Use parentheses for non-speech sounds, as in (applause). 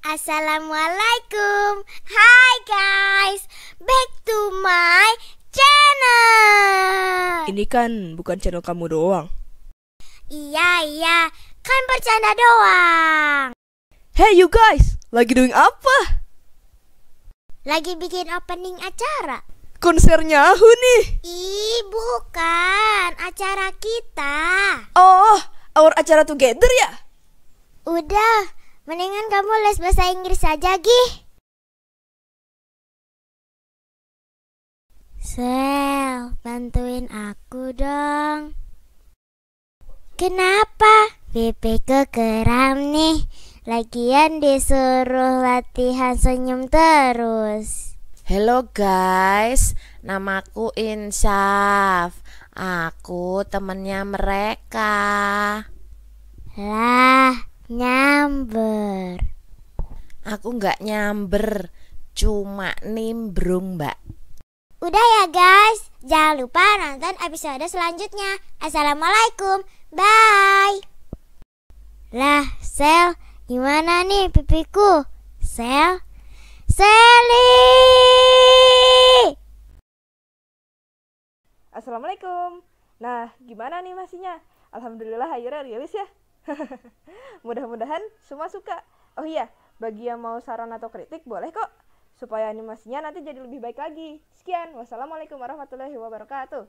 Assalamualaikum Hai guys Back to my channel Ini kan bukan channel kamu doang Iya iya Kan bercanda doang Hey you guys Lagi doing apa? Lagi bikin opening acara Konsernya aku nih Ih bukan Acara kita Oh Our acara together ya? Udah Mendingan kamu les bahasa Inggris aja, Gih. Sel, bantuin aku dong. Kenapa? Pipi kekeram keram nih. Lagian disuruh latihan senyum terus. Hello guys, namaku Insaf. Aku temennya mereka. Lah, Nyamber. Aku nggak nyamber, cuma nimbrung, Mbak. Udah ya guys, jangan lupa nonton episode selanjutnya. Assalamualaikum, bye. Lah, Sel, gimana nih pipiku? Sel? Seli! Assalamualaikum. Nah, gimana nih masihnya? Alhamdulillah akhirnya rilis ya. (laughs) Mudah-mudahan semua suka. Oh iya, bagi yang mau saran atau kritik boleh kok. Supaya animasinya nanti jadi lebih baik lagi. Sekian, wassalamualaikum warahmatullahi wabarakatuh.